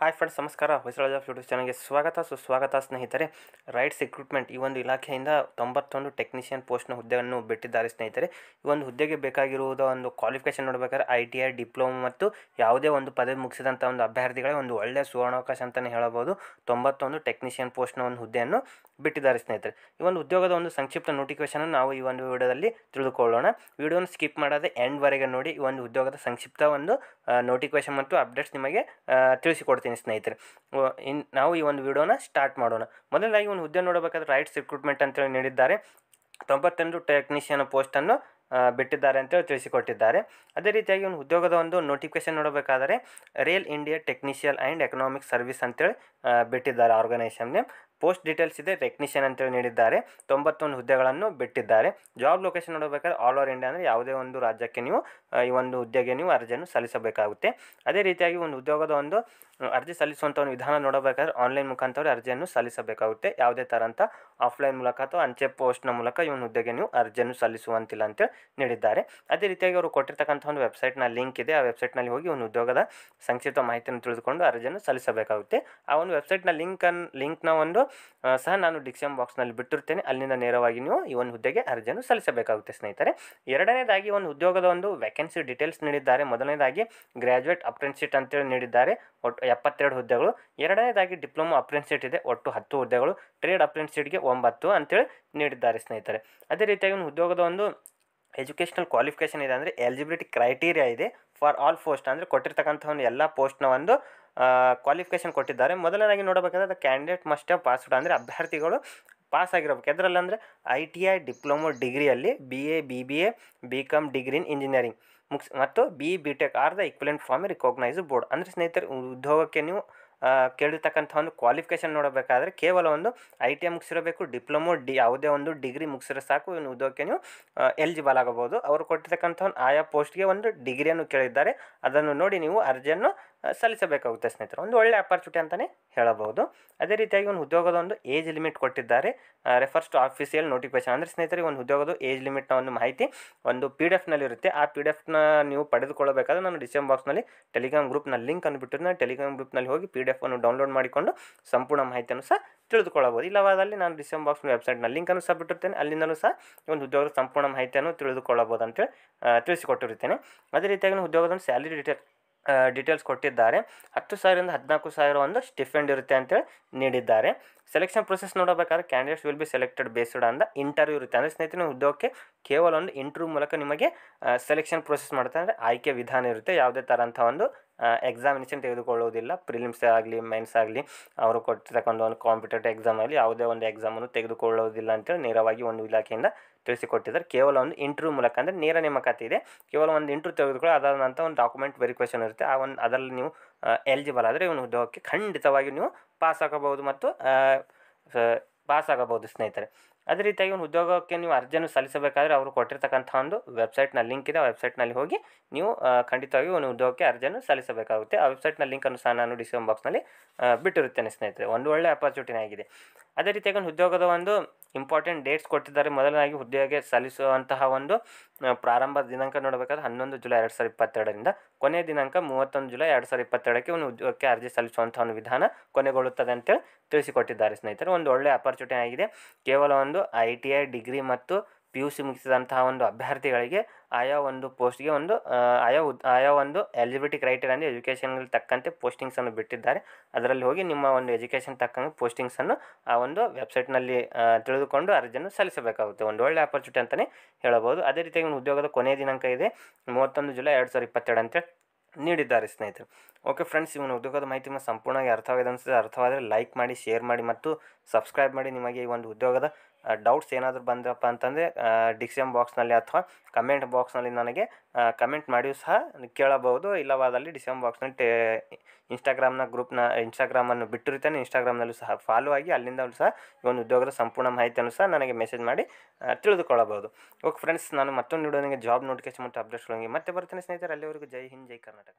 hi friends ನಮಸ್ಕಾರ ಹೊಸರಾಜ YouTube ಚಾನಲ್ಗೆ ಸ್ವಾಗತ ಸುಸ್ವಾಗತ ಸ್ನೇಹಿತರೆ ರೈಟ್ಸ್ ರಿಕ್ರೂಟ್ಮೆಂಟ್ ಈ ಒಂದು ಇಲಾಖೆಯಿಂದ ತೊಂಬತ್ತೊಂದು ಟೆಕ್ನಿಷಿಯನ್ ಪೋಸ್ಟ್ನ ಹುದ್ದೆಯನ್ನು ಬಿಟ್ಟಿದ್ದಾರೆ ಸ್ನೇಹಿತರೆ ಈ ಒಂದು ಹುದ್ದೆಗೆ ಬೇಕಾಗಿರುವುದು ಒಂದು ಕ್ವಾಲಿಫಿಕೇಷನ್ ನೋಡಬೇಕಾದ್ರೆ ಐ ಟಿ ಐ ಡಿಪ್ಲೊಮಾ ಮತ್ತು ಯಾವುದೇ ಒಂದು ಪದವಿ ಮುಗಿಸಿದಂಥ ಒಂದು ಅಭ್ಯರ್ಥಿಗಳೇ ಒಂದು ಒಳ್ಳೆಯ ಸುವರ್ಣಾವಕಾಶ ಅಂತಲೇ ಹೇಳಬಹುದು ತೊಂಬತ್ತೊಂದು ಟೆಕ್ನಿಷಿಯನ್ ಪೋಸ್ಟ್ನ ಒಂದು ಹುದ್ದೆಯನ್ನು ಬಿಟ್ಟಿದ್ದಾರೆ ಸ್ನೇಹಿತರೆ ಈ ಒಂದು ಉದ್ಯೋಗದ ಒಂದು ಸಂಕ್ಷಿಪ್ತ ನೋಟಿಫಿಕೇಷನ್ ನಾವು ಈ ಒಂದು ವಿಡಿಯೋದಲ್ಲಿ ತಿಳಿದುಕೊಳ್ಳೋಣ ವಿಡಿಯೋನ ಸ್ಕಿಪ್ ಮಾಡದೆ ಎಂಡ್ವರೆಗೆ ನೋಡಿ ಈ ಒಂದು ಉದ್ಯೋಗದ ಸಂಕ್ಷಿಪ್ತ ಒಂದು ನೋಟಿಫಿಕೇಶನ್ ಮತ್ತು ಅಪ್ಡೇಟ್ಸ್ ನಿಮಗೆ ತಿಳಿಸಿಕೊಡ್ತೀವಿ ಮಾಡ್ತೀನಿ ಸ್ನೇಹಿತರೆ ಇನ್ ನಾವು ಈ ಒಂದು ವಿಡಿಯೋನ ಸ್ಟಾರ್ಟ್ ಮಾಡೋಣ ಮೊದಲಾಗಿ ಒಂದು ಹುದ್ದೆ ನೋಡಬೇಕಾದ್ರೆ ರೈಟ್ಸ್ ರಿಕ್ರೂಟ್ಮೆಂಟ್ ಅಂತೇಳಿ ನೀಡಿದ್ದಾರೆ ತೊಂಬತ್ತೊಂದು ಟೆಕ್ನಿಷಿಯನ್ ಪೋಸ್ಟನ್ನು ಬಿಟ್ಟಿದ್ದಾರೆ ಅಂತೇಳಿ ತಿಳಿಸಿಕೊಟ್ಟಿದ್ದಾರೆ ಅದೇ ರೀತಿಯಾಗಿ ಒಂದು ಉದ್ಯೋಗದ ಒಂದು ನೋಟಿಫಿಕೇಶನ್ ನೋಡಬೇಕಾದರೆ rail India technical and economic service ಅಂತೇಳಿ ಬಿಟ್ಟಿದ್ದಾರೆ ಆರ್ಗನೈಸೇಷನ್ ಪೋಸ್ಟ್ ಡೀಟೇಲ್ಸ್ ಇದೆ ಟೆಕ್ನಿಷಿಯನ್ ಅಂತೇಳಿ ನೀಡಿದ್ದಾರೆ ತೊಂಬತ್ತೊಂದು ಹುದ್ದೆಗಳನ್ನು ಬಿಟ್ಟಿದ್ದಾರೆ ಜಾಬ್ ಲೊಕೇಶನ್ ನೋಡಬೇಕಾದ್ರೆ ಆಲ್ ಓವರ್ ಇಂಡಿಯಾ ಅಂದರೆ ಯಾವುದೇ ಒಂದು ರಾಜ್ಯಕ್ಕೆ ನೀವು ಈ ಒಂದು ಹುದ್ದೆಗೆ ನೀವು ಅರ್ಜಿಯನ್ನು ಸಲ್ಲಿಸಬೇಕಾಗುತ್ತೆ ಅದೇ ರೀತಿಯಾಗಿ ಒಂದು ಉದ್ಯೋಗದ ಒಂದು ಅರ್ಜಿ ಸಲ್ಲಿಸುವಂಥ ಒಂದು ವಿಧಾನ ನೋಡಬೇಕಾದ್ರೆ ಆನ್ಲೈನ್ ಮುಖಾಂತರ ಅರ್ಜಿಯನ್ನು ಸಲ್ಲಿಸಬೇಕಾಗುತ್ತೆ ಯಾವುದೇ ಥರ ಅಂತ ಆಫ್ಲೈನ್ ಮೂಲಕ ಅಥವಾ ಅಂಚೆ ಪೋಸ್ಟ್ನ ಮೂಲಕ ಇವನ ಹುದ್ದೆಗೆ ನೀವು ಅರ್ಜಿಯನ್ನು ಸಲ್ಲಿಸುವಂತಿಲ್ಲ ಅಂತೇಳಿ ನೀಡಿದ್ದಾರೆ ಅದೇ ರೀತಿಯಾಗಿ ಅವರು ಕೊಟ್ಟಿರ್ತಕ್ಕಂಥ ಒಂದು ವೆಬ್ಸೈಟ್ನ ಲಿಂಕ್ ಇದೆ ಆ ವೆಬ್ಸೈಟ್ನಲ್ಲಿ ಹೋಗಿ ಒಂದು ಉದ್ಯೋಗದ ಸಂಕ್ಷಿಪ್ತ ಮಾಹಿತಿಯನ್ನು ತಿಳಿದುಕೊಂಡು ಅರ್ಜಿಯನ್ನು ಸಲ್ಲಿಸಬೇಕಾಗುತ್ತೆ ಆ ಒಂದು ವೆಬ್ಸೈಟ್ನ ಲಿಂಕನ್ನು ಲಿಂಕ್ನ ಒಂದು ಸಹ ನಾನು ಡಿಕ್ಷನ್ ಬಾಕ್ಸ್ನಲ್ಲಿ ಬಿಟ್ಟಿರ್ತೇನೆ ಅಲ್ಲಿಂದ ನೇರವಾಗಿ ನೀವು ಈ ಒಂದು ಹುದ್ದೆಗೆ ಅರ್ಜಿಯನ್ನು ಸಲ್ಲಿಸಬೇಕಾಗುತ್ತೆ ಸ್ನೇಹಿತರೆ ಎರಡನೇದಾಗಿ ಒಂದು ಉದ್ಯೋಗದ ಒಂದು ವ್ಯಾಕೆನ್ಸಿ ಡೀಟೇಲ್ಸ್ ನೀಡಿದ್ದಾರೆ ಮೊದಲನೇದಾಗಿ ಗ್ರ್ಯಾಜುಯೇಟ್ ಅಪ್ರೆಂಟಿಸ್ಶಿಪ್ ಅಂತೇಳಿ ನೀಡಿದ್ದಾರೆ ಒಟ್ಟು ಎಪ್ಪತ್ತೆರಡು ಹುದ್ದೆಗಳು ಎರಡನೇದಾಗಿ ಡಿಪ್ಲೊಮಾ ಅಪ್ರೆಂಟಿಸೇಟ್ ಇದೆ ಒಟ್ಟು ಹತ್ತು ಹುದ್ದೆಗಳು ಟ್ರೇಡ್ ಅಪ್ರೆಂಟಿಸೇಟ್ಗೆ ಒಂಬತ್ತು ಅಂತೇಳಿ ನೀಡಿದ್ದಾರೆ ಸ್ನೇಹಿತರೆ ಅದೇ ರೀತಿಯಾಗಿ ಉದ್ಯೋಗದ ಒಂದು ಎಜುಕೇಷನಲ್ ಕ್ವಾಲಿಫಿಕೇಷನ್ ಇದೆ ಅಂದರೆ ಎಲಿಜಿಬಿಲಿಟಿ ಕ್ರೈಟೀರಿಯಾ ಇದೆ ಫಾರ್ ಆಲ್ ಪೋಸ್ಟ್ ಅಂದರೆ ಕೊಟ್ಟಿರ್ತಕ್ಕಂಥ ಒಂದು ಎಲ್ಲ ಪೋಸ್ಟ್ನ ಒಂದು ಕ್ವಾಲಿಫಿಕೇಷನ್ ಕೊಟ್ಟಿದ್ದಾರೆ ಮೊದಲನೇದಾಗಿ ನೋಡಬೇಕಂದ್ರೆ ಅದು ಕ್ಯಾಂಡಿಡೇಟ್ ಮಸ್ಟ್ ಪಾಸ್ಡ್ ಅಂದರೆ ಅಭ್ಯರ್ಥಿಗಳು ಪಾಸ್ ಆಗಿರ್ಬೇಕು ಯಾವುದ್ರಲ್ಲಿ ಅಂದರೆ ಐ ಟಿ ಐ ಡಿಪ್ಲೊಮೊ ಡಿಗ್ರಿಯಲ್ಲಿ B A B B A B com degree in engineering ಮುಗ್ಸ್ ಮತ್ತು B B tech or the equivalent from recognise board ಅಂದರೆ ಸ್ನೇಹಿತರು ಉದ್ಯೋಗಕ್ಕೆ ನೀವು ಕೇಳಿರ್ತಕ್ಕಂಥ ಒಂದು ಕ್ವಾಲಿಫಿಕೇಷನ್ ನೋಡಬೇಕಾದ್ರೆ ಕೇವಲ ಒಂದು ಐ ಟಿ ಐ ಮುಗಿಸಿರಬೇಕು ಡಿಪ್ಲೊಮೊ ಡಿ ಯಾವುದೇ ಒಂದು ಡಿಗ್ರಿ ಮುಗಿಸಿರೋ ಸಾಕು ಇನ್ನು ಉದ್ಯೋಗಕ್ಕೆ ನೀವು ಎಲಿಜಿಬಲ್ ಆಗಬಹುದು ಅವರು ಕೊಟ್ಟಿರ್ತಕ್ಕಂಥ ಒಂದು ಆಯಾ ಪೋಸ್ಟ್ಗೆ ಒಂದು ಡಿಗ್ರಿಯನ್ನು ಕೇಳಿದ್ದಾರೆ ಅದನ್ನು ನೋಡಿ ನೀವು ಅರ್ಜಿಯನ್ನು ಸಲ್ಲಿಸಬೇಕಾಗುತ್ತೆ ಸ್ನೇಹಿತರು ಒಂದು ಒಳ್ಳೆ ಅಪರ್ಚುನಿಟಿ ಅಂತಲೇ ಹೇಳಬಹುದು ಅದೇ ರೀತಿಯಾಗಿ ಒಂದು ಉದ್ಯೋಗದ ಒಂದು ಏಜ್ ಲಿಮಿಟ್ ಕೊಟ್ಟಿದ್ದಾರೆ ರೆಫರ್ಸ್ ಟು ಆಫೀಸಿಯಲ್ ನೋಟಿಫಿಕೇಶನ್ ಅಂದರೆ ಸ್ನೇಹಿತರಿಗೆ ಒಂದು ಉದ್ಯೋಗದ ಏಜ್ ಲಿಮಿಟ್ನ ಒಂದು ಮಾಹಿತಿ ಒಂದು ಪಿ ಡಿ ಎಫ್ನಲ್ಲಿರುತ್ತೆ ಆ ಪಿ ಡಿ ಎಫ್ನ ನೀವು ಪಡೆದುಕೊಳ್ಳಬೇಕಾದ್ರೆ ನಾನು ಡಿಸೆಂಬರ್ ಬಾಕ್ಸ್ನಲ್ಲಿ ಟೆಲಿಗ್ರಾಮ್ ಗ್ರೂಪ್ನ ಲಿಂಕ್ ಅನ್ನು ನಾನು ಟೆಲಿಗ್ರಾಮ್ ಗ್ರೂಪ್ನಲ್ಲಿ ಹೋಗಿ ಪಿ ಡಿ ಎಫನ್ನು ಡೌನ್ಲೋಡ್ ಮಾಡಿಕೊಂಡು ಸಂಪೂರ್ಣ ಮಾಹಿತಿಯನ್ನು ಸಹ ತಿಳಿದುಕೊಳ್ಳಬಹುದು ಇಲ್ಲವಾದಲ್ಲಿ ನಾನು ಡಿಸೆಂಬರ್ ಬಾಕ್ಸ್ನ ವೆಬ್ಸೈಟ್ನ ಲಿಂಕನ್ನು ಸಹ ಬಿಟ್ಟಿರ್ತೇನೆ ಅಲ್ಲಿಂದಲೂ ಸಹ ಒಂದು ಉದ್ಯೋಗದ ಸಂಪೂರ್ಣ ಮಾಹಿತಿಯನ್ನು ತಿಳಿದುಕೊಳ್ಳಬಹುದು ಅಂತೇಳಿ ತಿಳಿಸಿಕೊಟ್ಟಿರ್ತೇನೆ ಅದೇ ರೀತಿಯಾಗಿ ಉದ್ಯೋಗದ ಸ್ಯಾಲರಿ ಡಿಟೇಲ್ ಡೀಟೇಲ್ಸ್ ಕೊಟ್ಟಿದ್ದಾರೆ ಹತ್ತು ಸಾವಿರದಿಂದ ಹದಿನಾಲ್ಕು ಸಾವಿರ ಒಂದು ಸ್ಟಿಫೆಂಡ್ ಇರುತ್ತೆ ಅಂತೇಳಿ ನೀಡಿದ್ದಾರೆ ಸೆಲೆಕ್ಷನ್ ಪ್ರೊಸೆಸ್ ನೋಡಬೇಕಾದ್ರೆ candidates will be selected based on the interview ಇರುತ್ತೆ ಅಂದರೆ ಸ್ನೇಹಿತರೆ ಉದ್ಯೋಗಕ್ಕೆ ಕೇವಲ ಒಂದು ಇಂಟರ್ವ್ಯೂ ಮೂಲಕ ನಿಮಗೆ ಸೆಲೆಕ್ಷನ್ ಪ್ರೊಸೆಸ್ ಮಾಡ್ತಾರೆ ಅಂದರೆ ಆಯ್ಕೆ ವಿಧಾನ ಇರುತ್ತೆ ಯಾವುದೇ ಅಂತ ಒಂದು ಎಕ್ಸಾಮಿನೇಷನ್ ತೆಗೆದುಕೊಳ್ಳೋದಿಲ್ಲ ಪ್ರಿಲಿಮ್ಸ್ ಆಗಲಿ ಮೈನ್ಸ್ ಆಗಲಿ ಅವರು ಕೊಟ್ಟಿರ್ತಕ್ಕಂಥ ಒಂದು ಕಾಂಪಿಟೇಟಿವ್ ಎಕ್ಸಾಮ್ ಆಗಲಿ ಯಾವುದೇ ಒಂದು ಎಕ್ಸಾಮನ್ನು ತೆಗೆದುಕೊಳ್ಳೋದಿಲ್ಲ ಅಂತೇಳಿ ನೇರವಾಗಿ ಒಂದು ಇಲಾಖೆಯಿಂದ ತಿಳಿಸಿಕೊಟ್ಟಿದ್ದಾರೆ ಕೇವಲ ಒಂದು ಇಂಟರ್ವ್ಯೂ ಮೂಲಕ ಅಂದರೆ ನೇರ ನೇಮಕಾತಿ ಇದೆ ಕೇವಲ ಒಂದು ಇಂಟರ್ವ್ಯೂ ತೆಗೆದುಕೊಳ್ಳೋ ಅದಾದಂಥ ಒಂದು ಡಾಕ್ಯುಮೆಂಟ್ ವೆರಿಫಿಕೇಷನ್ ಇರುತ್ತೆ ಆ ಒಂದು ಅದರಲ್ಲಿ ನೀವು ಎಲಿಜಿಬಲ್ ಆದರೆ ಇವನು ಉದ್ಯೋಗಕ್ಕೆ ಖಂಡಿತವಾಗಿ ನೀವು ಪಾಸಾಗಬಹುದು ಮತ್ತು ಪಾಸಾಗಬಹುದು ಸ್ನೇಹಿತರೆ ಅದೇ ರೀತಿಯಾಗಿ ಒಂದು ಉದ್ಯೋಗಕ್ಕೆ ನೀವು ಅರ್ಜಿಯನ್ನು ಸಲ್ಲಿಸಬೇಕಾದ್ರೆ ಅವರು ಕೊಟ್ಟಿರ್ತಕ್ಕಂಥ ಒಂದು ವೆಬ್ಸೈಟ್ನ ಲಿಂಕ್ ಇದೆ ಆ ವೆಬ್ಸೈಟ್ನಲ್ಲಿ ಹೋಗಿ ನೀವು ಖಂಡಿತವಾಗಿ ಒಂದು ಉದ್ಯೋಗಕ್ಕೆ ಅರ್ಜಿಯನ್ನು ಸಲ್ಲಿಸಬೇಕಾಗುತ್ತೆ ಆ ವೆಬ್ಸೈಟ್ನ ಲಿಂಕನ್ನು ಸಹ ನಾನು ಡಿಸ್ಕ್ರಿಪ್ಷನ್ ಬಾಕ್ಸ್ನಲ್ಲಿ ಬಿಟ್ಟಿರುತ್ತೇನೆ ಸ್ನೇಹಿತರೆ ಒಂದು ಒಳ್ಳೆ ಅಪರ್ಚುನಿಟಿನೇ ಆಗಿದೆ ಅದೇ ರೀತಿಯಾಗಿ ಒಂದು ಉದ್ಯೋಗದ ಒಂದು ಇಂಪಾರ್ಟೆಂಟ್ ಡೇಟ್ಸ್ ಕೊಟ್ಟಿದ್ದಾರೆ ಮೊದಲನಾಗಿ ಉದ್ಯೋಗಕ್ಕೆ ಸಲ್ಲಿಸುವಂತಹ ಒಂದು ಪ್ರಾರಂಭ ದಿನಾಂಕ ನೋಡಬೇಕಾದ್ರೆ ಹನ್ನೊಂದು ಜುಲೈ ಎರಡು ಸಾವಿರದ ಇಪ್ಪತ್ತೆರಡರಿಂದ ಕೊನೆಯ ದಿನಾಂಕ ಮೂವತ್ತೊಂದು ಜುಲೈ ಎರಡು ಸಾವಿರದ ಇಪ್ಪತ್ತೆರಡಕ್ಕೆ ಒಂದು ಉದ್ಯೋಗಕ್ಕೆ ಅರ್ಜಿ ಸಲ್ಲಿಸುವಂಥ ಒಂದು ವಿಧಾನ ಕೊನೆಗೊಳ್ಳುತ್ತದೆ ಅಂತೇಳಿ ತಿಳಿಸಿಕೊಟ್ಟಿದ್ದಾರೆ ಸ್ನೇಹಿತರು ಒಂದು ಒಳ್ಳೆಯ ಅಪರ್ಚುನಿಟಿ ಆಗಿದೆ ಕೇವಲ ಒಂದು ಒಂದು ಐ ಟಿ ಐ ಡಿಗ್ರಿ ಮತ್ತು ಪಿ ಯು ಸಿ ಮುಗಿಸಿದಂತಹ ಒಂದು ಅಭ್ಯರ್ಥಿಗಳಿಗೆ ಆಯಾ ಒಂದು ಪೋಸ್ಟ್ಗೆ ಒಂದು ಆಯಾ ಉದ್ ಆಯಾ ಒಂದು ಎಲಿಜಿಬಿಲಿಟಿ ಕ್ರೈಟೇರಿಯಾ ಅಂದರೆ ತಕ್ಕಂತೆ ಪೋಸ್ಟಿಂಗ್ಸನ್ನು ಬಿಟ್ಟಿದ್ದಾರೆ ಅದರಲ್ಲಿ ಹೋಗಿ ನಿಮ್ಮ ಒಂದು ಎಜುಕೇಷನ್ ತಕ್ಕಂಗೆ ಪೋಸ್ಟಿಂಗ್ಸನ್ನು ಆ ಒಂದು ವೆಬ್ಸೈಟ್ನಲ್ಲಿ ತಿಳಿದುಕೊಂಡು ಅರ್ಜಿಯನ್ನು ಸಲ್ಲಿಸಬೇಕಾಗುತ್ತೆ ಒಂದು ಒಳ್ಳೆ ಆಪರ್ಚುನಿಟಿ ಅಂತಲೇ ಹೇಳಬಹುದು ಅದೇ ರೀತಿಯಾಗಿ ಉದ್ಯೋಗದ ಕೊನೆಯ ದಿನಾಂಕ ಇದೆ ಮೂವತ್ತೊಂದು ಜುಲೈ ಎರಡು ಸಾವಿರದ ಇಪ್ಪತ್ತೆರಡು ಅಂತೇಳಿ ನೀಡಿದ್ದಾರೆ ಸ್ನೇಹಿತರು ಓಕೆ ಫ್ರೆಂಡ್ಸ್ ಇವನು ಉದ್ಯೋಗದ ಮಾಹಿತಿ ಸಂಪೂರ್ಣವಾಗಿ ಅರ್ಥವಾಗಿದೆ ಅನಿಸಿದ್ರೆ ಅರ್ಥವಾದರೆ ಲೈಕ್ ಮಾಡಿ ಶೇರ್ ಮಾಡಿ ಮತ್ತು ಸಬ್ಸ್ಕ್ರೈಬ್ ಮಾಡಿ ನಿಮಗೆ ಈ ಒಂದು ಉದ್ಯೋಗದ ಡೌಟ್ಸ್ ಏನಾದರೂ ಬಂದಪ್ಪ ಅಂತಂದರೆ ಡಿಕ್ಸಮ್ ಬಾಕ್ಸ್ನಲ್ಲಿ ಅಥವಾ ಕಮೆಂಟ್ ಬಾಕ್ಸ್ನಲ್ಲಿ ನನಗೆ ಕಮೆಂಟ್ ಮಾಡಿಯೂ ಸಹ ಕೇಳಬಹುದು ಇಲ್ಲವಾದಲ್ಲಿ ಡಿಸ್ಕಮ್ ಬಾಕ್ಸ್ನಲ್ಲಿ ಟೇ ಇನ್ಸ್ಟಾಗ್ರಾಮ್ನ ಗ್ರೂಪ್ನ ಇನ್ಸ್ಟಾಗ್ರಾಮನ್ನು ಬಿಟ್ಟಿರ್ತಾನೆ ಇನ್ಸ್ಟಾಗ್ರಾಮ್ನಲ್ಲೂ ಸಹ ಫಾಲೋ ಆಗಿ ಅಲ್ಲಿಂದ ಸಹ ಈ ಒಂದು ಉದ್ಯೋಗದ ಸಂಪೂರ್ಣ ಮಾಹಿತಿಯನ್ನು ಸಹ ನನಗೆ ಮೆಸೇಜ್ ಮಾಡಿ ತಿಳಿದುಕೊಳ್ಳಬಹುದು ಓಕೆ ಫ್ರೆಂಡ್ಸ್ ನಾನು ಮತ್ತೊಂದು ವಿಡಿಯೋ ನನಗೆ ಜಾಬ್ ನೋಟಿಫಿಕೇಶನ್ ಮತ್ತು ಅಪ್ಡೇಟ್ಸ್ಗಳಿಗೆ ಮತ್ತೆ ಬರ್ತೇನೆ ಸ್ನೇಹಿತರೆ ಅಲ್ಲಿವರೆಗೂ ಜೈ ಹಿಂದ್ ಜೈ ಕರ್ನಾಟಕ